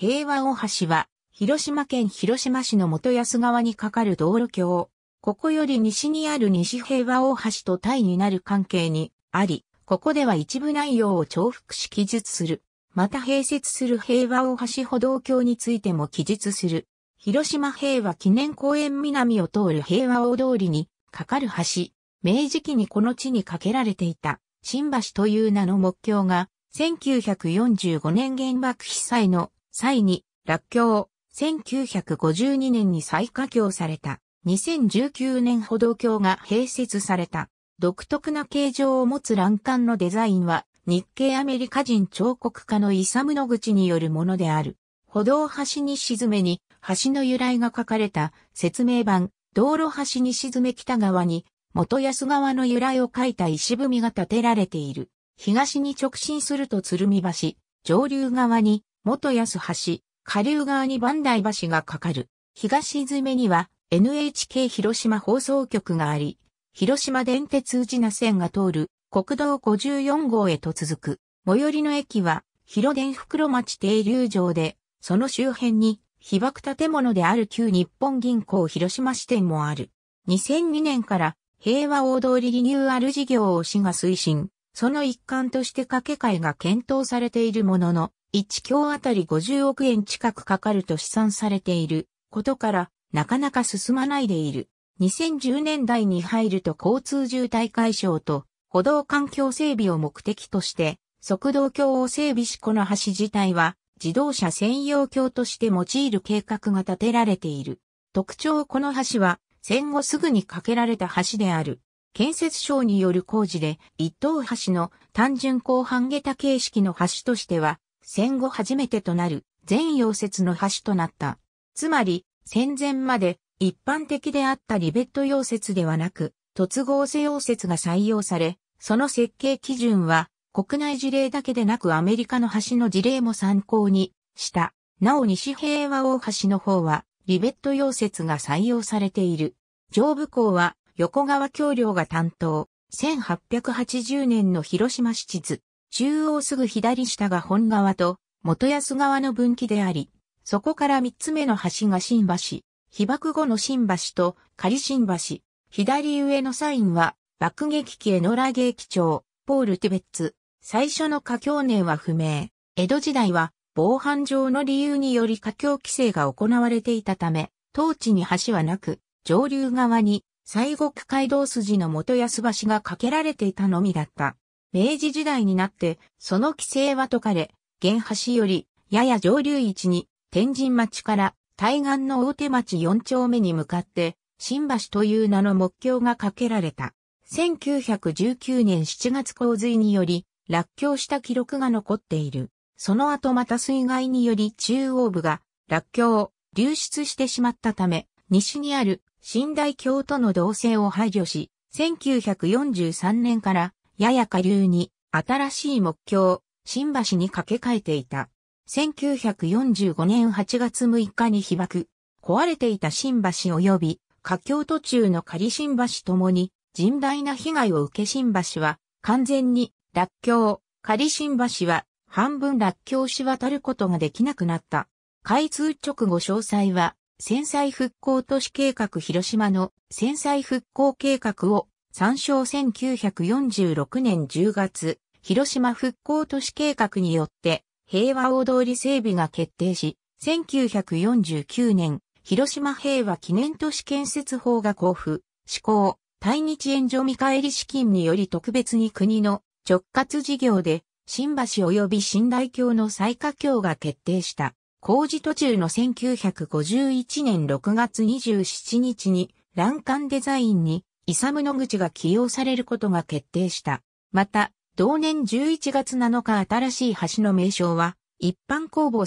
平和大橋は、広島県広島市の元安川に架かる道路橋。ここより西にある西平和大橋と対になる関係にあり、ここでは一部内容を重複し記述する。また併設する平和大橋歩道橋についても記述する。広島平和記念公園南を通る平和大通りに架かる橋。明治期にこの地に架けられていた新橋という名の目標が1945年原爆被災の際に、落橋、1952年に再架橋された。2019年歩道橋が併設された。独特な形状を持つ欄干のデザインは、日系アメリカ人彫刻家のイサム・ノグチによるものである。歩道橋に沈めに、橋の由来が書かれた説明版、道路橋に沈め北側に、元安川の由来を書いた石踏みが建てられている。東に直進すると鶴見橋、上流側に元安橋、下流側に万代橋がかかる。東詰めには NHK 広島放送局があり、広島電鉄宇品線が通る国道54号へと続く。最寄りの駅は広電袋町停留場で、その周辺に被爆建物である旧日本銀行広島支店もある。2002年から平和大通りリニューアル事業を市が推進。その一環として掛け替えが検討されているものの、1強あたり50億円近くかかると試算されていることから、なかなか進まないでいる。2010年代に入ると交通渋滞解消と歩道環境整備を目的として、速道橋を整備しこの橋自体は自動車専用橋として用いる計画が立てられている。特徴この橋は戦後すぐに架けられた橋である。建設省による工事で、一等橋の単純鋼下桁形式の橋としては、戦後初めてとなる全溶接の橋となった。つまり、戦前まで一般的であったリベット溶接ではなく、突合性溶接が採用され、その設計基準は国内事例だけでなくアメリカの橋の事例も参考にした。なお西平和大橋の方はリベット溶接が採用されている。上部港は横川橋梁が担当、1880年の広島市地図、中央すぐ左下が本川と元安川の分岐であり、そこから三つ目の橋が新橋、被爆後の新橋と仮新橋、左上のサインは爆撃機へのラ劇長、ポール・ティベッツ、最初の華境年は不明。江戸時代は防犯上の理由により華境規制が行われていたため、当地に橋はなく、上流側に西国街道筋の元安橋が架けられていたのみだった。明治時代になって、その規制は解かれ、原橋より、やや上流位置に、天神町から対岸の大手町4丁目に向かって、新橋という名の目標が架けられた。1919年7月洪水により、落橋した記録が残っている。その後また水害により中央部が落橋、流出してしまったため、西にある新大教との同性を排除し、1943年からやや下流に新しい目標、新橋に架け替えていた。1945年8月6日に被爆、壊れていた新橋及び架橋途中の仮新橋ともに甚大な被害を受け新橋は完全に落橋、仮新橋は半分落橋し渡ることができなくなった。開通直後詳細は戦災復興都市計画広島の戦災復興計画を参照1946年10月、広島復興都市計画によって平和大通り整備が決定し、1949年、広島平和記念都市建設法が交付、施行、対日援助見返り資金により特別に国の直轄事業で、新橋及び新大橋の再架橋が決定した。工事途中の1951年6月27日に欄干デザインにイサムノグチが起用されることが決定した。また、同年11月7日新しい橋の名称は、一般公募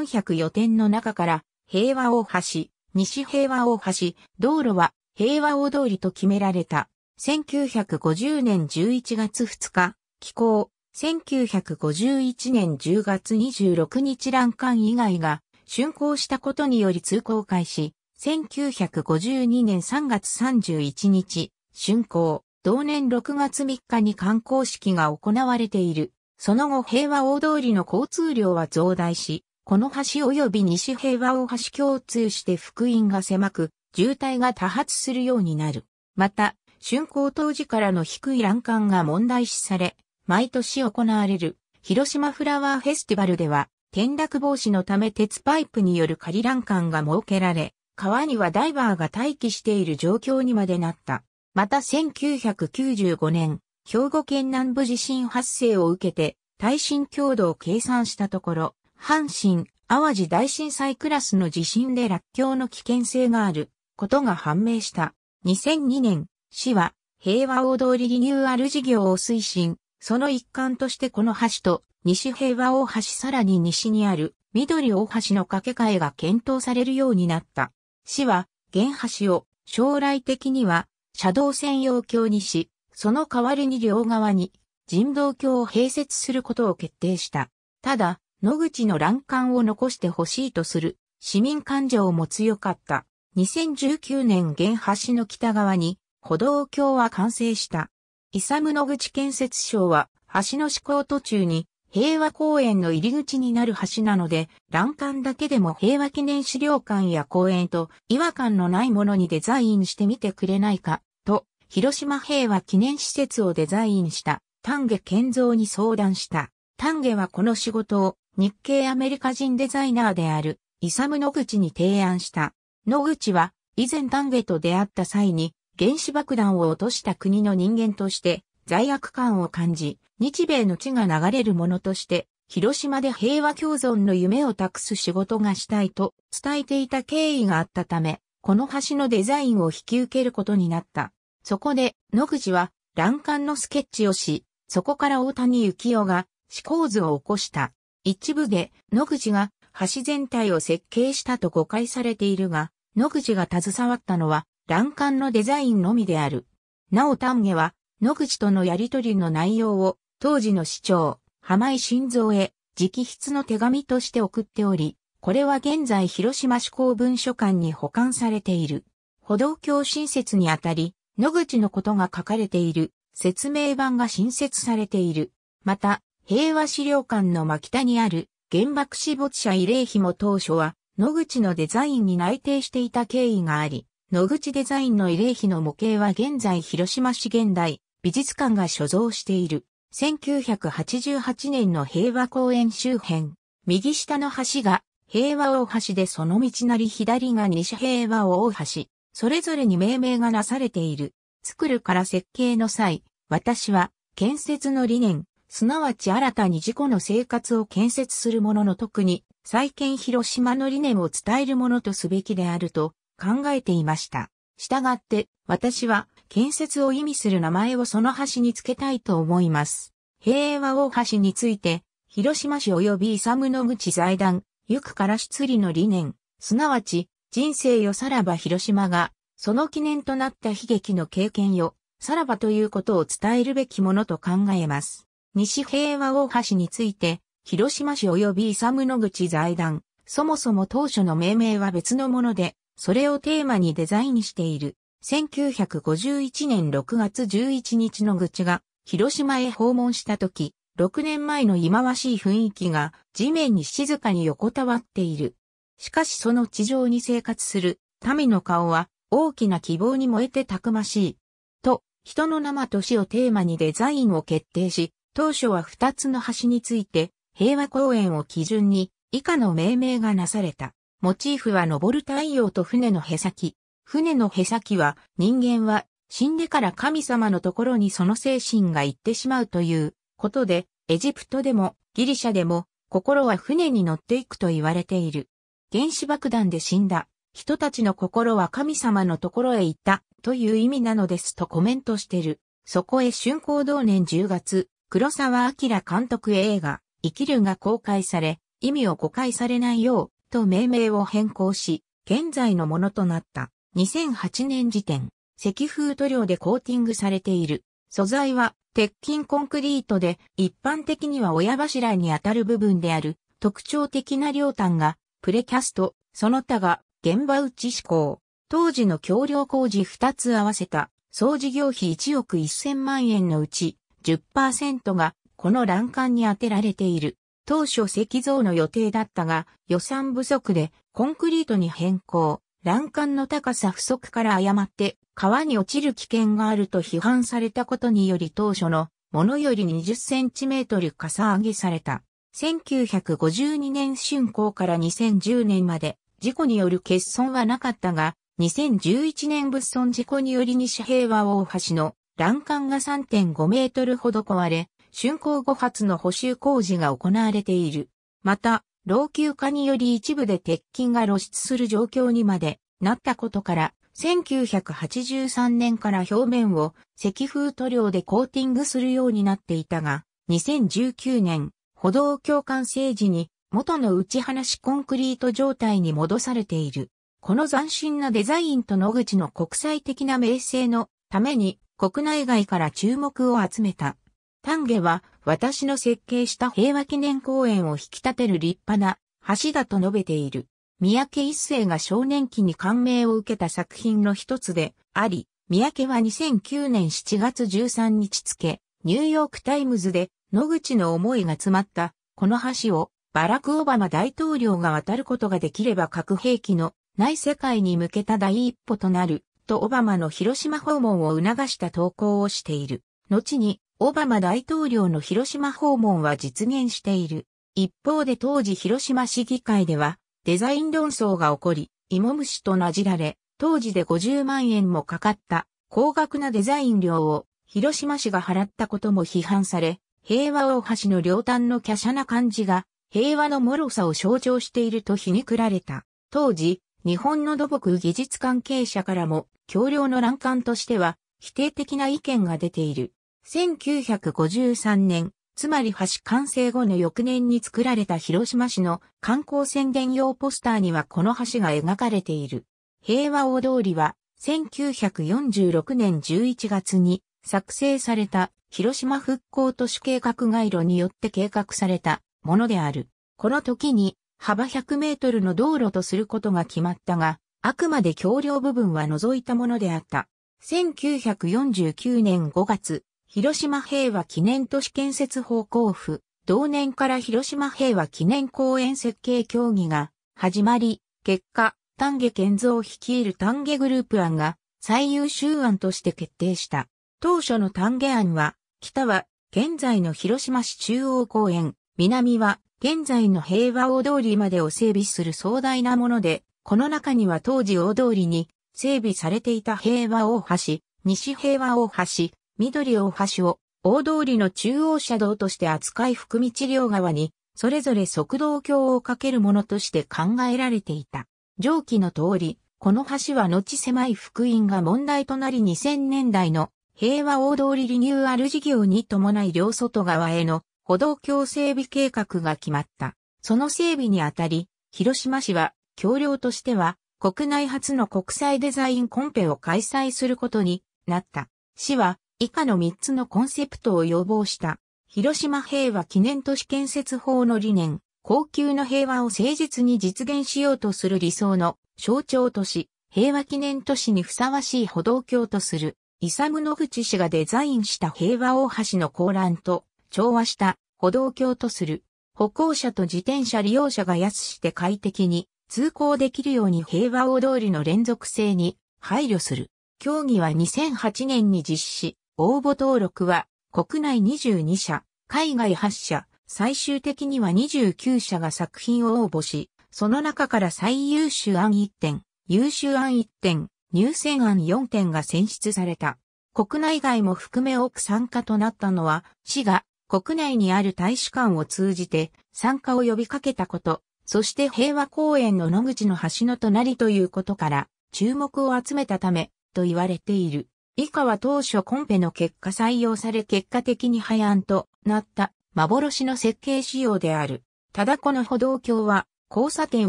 1400予定の中から、平和大橋、西平和大橋、道路は平和大通りと決められた。1950年11月2日、気候、1951年10月26日欄干以外が竣工したことにより通行開始、1952年3月31日、竣工、同年6月3日に観光式が行われている。その後平和大通りの交通量は増大し、この橋及び西平和大橋共通して福音が狭く、渋滞が多発するようになる。また、竣工当時からの低い欄干が問題視され、毎年行われる広島フラワーフェスティバルでは転落防止のため鉄パイプによる仮欄管が設けられ、川にはダイバーが待機している状況にまでなった。また1995年、兵庫県南部地震発生を受けて、耐震強度を計算したところ、阪神、淡路大震災クラスの地震で落橋の危険性があることが判明した。2002年、市は平和大通りリニューアル事業を推進、その一環としてこの橋と西平和大橋さらに西にある緑大橋の架け替えが検討されるようになった。市は、原橋を将来的には車道専用橋にし、その代わりに両側に人道橋を併設することを決定した。ただ、野口の欄干を残してほしいとする市民感情も強かった。2019年原橋の北側に歩道橋は完成した。イサム野口建設省は、橋の施行途中に、平和公園の入り口になる橋なので、欄干だけでも平和記念資料館や公園と違和感のないものにデザインしてみてくれないか、と、広島平和記念施設をデザインした丹下健三に相談した。丹下はこの仕事を日系アメリカ人デザイナーであるイサム野口に提案した。野口は以前丹下と出会った際に原子爆弾を落とした国の人間として罪悪感を感じ、日米の地が流れるものとして、広島で平和共存の夢を託す仕事がしたいと伝えていた経緯があったため、この橋のデザインを引き受けることになった。そこで、野口は、欄干のスケッチをし、そこから大谷幸雄が、思考図を起こした。一部で、野口が橋全体を設計したと誤解されているが、野口が携わったのは、欄干のデザインのみである。なお丹下は、野口とのやりとりの内容を、当時の市長、浜井晋三へ、直筆の手紙として送っており、これは現在広島市公文書館に保管されている。歩道橋新設にあたり、野口のことが書かれている説明版が新設されている。また、平和資料館の真北にある原爆死没者慰霊碑も当初は野口のデザインに内定していた経緯があり、野口デザインの慰霊碑の模型は現在広島市現代美術館が所蔵している。1988年の平和公園周辺。右下の橋が平和大橋でその道なり左が西平和大橋。それぞれに命名がなされている。作るから設計の際、私は建設の理念、すなわち新たに自己の生活を建設するものの特に、再建広島の理念を伝えるものとすべきであると、考えていました。したがって、私は建設を意味する名前をその橋につけたいと思います。平和大橋について、広島市及び勇サム野口財団、ゆくから出利の理念、すなわち、人生よさらば広島が、その記念となった悲劇の経験よ、さらばということを伝えるべきものと考えます。西平和大橋について、広島市及び勇サム野口財団、そもそも当初の命名は別のもので、それをテーマにデザインしている。1951年6月11日の愚痴が広島へ訪問した時、6年前の忌まわしい雰囲気が地面に静かに横たわっている。しかしその地上に生活する民の顔は大きな希望に燃えてたくましい。と、人の生と死をテーマにデザインを決定し、当初は2つの橋について平和公園を基準に以下の命名がなされた。モチーフは昇る太陽と船のへさき。船のへさきは人間は死んでから神様のところにその精神が行ってしまうということで、エジプトでもギリシャでも心は船に乗っていくと言われている。原子爆弾で死んだ人たちの心は神様のところへ行ったという意味なのですとコメントしてる。そこへ春光同年10月、黒沢明監督映画、生きるが公開され、意味を誤解されないよう、と命名を変更し、現在のものとなった。2008年時点、石風塗料でコーティングされている。素材は鉄筋コンクリートで一般的には親柱に当たる部分である特徴的な両端がプレキャスト、その他が現場打ち施工。当時の橋梁工事2つ合わせた総事業費1億1000万円のうち10%がこの欄干に当てられている。当初石像の予定だったが、予算不足でコンクリートに変更、欄干の高さ不足から誤って川に落ちる危険があると批判されたことにより当初のものより20センチメートルかさ上げされた。1952年竣工から2010年まで事故による欠損はなかったが、2011年物損事故により西平和大橋の欄干が3.5メートルほど壊れ、竣工後発の補修工事が行われている。また、老朽化により一部で鉄筋が露出する状況にまでなったことから、1983年から表面を石風塗料でコーティングするようになっていたが、2019年、歩道橋完成時に元の打ち放しコンクリート状態に戻されている。この斬新なデザインと野口の国際的な名声のために国内外から注目を集めた。丹下は私の設計した平和記念公園を引き立てる立派な橋だと述べている。三宅一生が少年期に感銘を受けた作品の一つであり、三宅は2009年7月13日付、ニューヨークタイムズで野口の思いが詰まったこの橋をバラク・オバマ大統領が渡ることができれば核兵器のない世界に向けた第一歩となるとオバマの広島訪問を促した投稿をしている。後にオバマ大統領の広島訪問は実現している。一方で当時広島市議会ではデザイン論争が起こり、芋虫となじられ、当時で50万円もかかった高額なデザイン料を広島市が払ったことも批判され、平和大橋の両端の華奢な感じが平和の脆さを象徴していると皮肉られた。当時、日本の土木技術関係者からも、橋梁の欄干としては否定的な意見が出ている。1953年、つまり橋完成後の翌年に作られた広島市の観光宣伝用ポスターにはこの橋が描かれている。平和大通りは1946年11月に作成された広島復興都市計画街路によって計画されたものである。この時に幅100メートルの道路とすることが決まったが、あくまで橋梁部分は除いたものであった。1949年5月、広島平和記念都市建設法交付、同年から広島平和記念公園設計協議が始まり、結果、丹下健造率いる丹下グループ案が最優秀案として決定した。当初の丹下案は、北は現在の広島市中央公園、南は現在の平和大通りまでを整備する壮大なもので、この中には当時大通りに整備されていた平和大橋、西平和大橋、緑大橋を大通りの中央車道として扱い含治療側に、それぞれ速道橋をかけるものとして考えられていた。上記の通り、この橋は後狭い福音が問題となり2000年代の平和大通りリニューアル事業に伴い両外側への歩道橋整備計画が決まった。その整備にあたり、広島市は橋梁としては国内初の国際デザインコンペを開催することになった。市は以下の3つのコンセプトを要望した。広島平和記念都市建設法の理念、高級の平和を誠実に実現しようとする理想の象徴都市、平和記念都市にふさわしい歩道橋とする、イサム・ノグチ氏がデザインした平和大橋の高覧と調和した歩道橋とする、歩行者と自転車利用者が安して快適に通行できるように平和大通りの連続性に配慮する。協議は2008年に実施、応募登録は国内22社、海外8社、最終的には29社が作品を応募し、その中から最優秀案1点、優秀案1点、入選案4点が選出された。国内外も含め多く参加となったのは、市が国内にある大使館を通じて参加を呼びかけたこと、そして平和公園の野口の橋の隣ということから注目を集めたため、と言われている。以下は当初コンペの結果採用され結果的に廃案となった幻の設計仕様である。ただこの歩道橋は交差点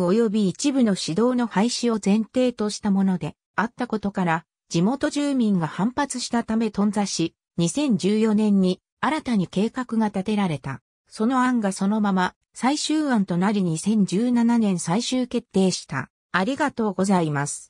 及び一部の市道の廃止を前提としたものであったことから地元住民が反発したため頓挫し2014年に新たに計画が立てられた。その案がそのまま最終案となり2017年最終決定した。ありがとうございます。